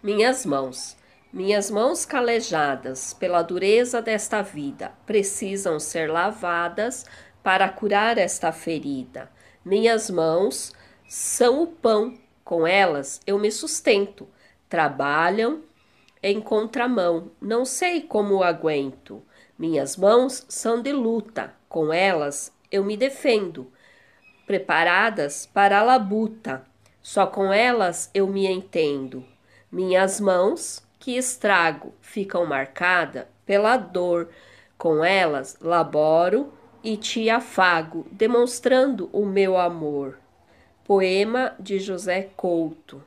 Minhas mãos, minhas mãos calejadas pela dureza desta vida, precisam ser lavadas para curar esta ferida. Minhas mãos são o pão, com elas eu me sustento. Trabalham em contramão, não sei como aguento. Minhas mãos são de luta, com elas eu me defendo. Preparadas para a labuta, só com elas eu me entendo. Minhas mãos, que estrago, ficam marcadas pela dor. Com elas laboro e te afago, demonstrando o meu amor. Poema de José Couto.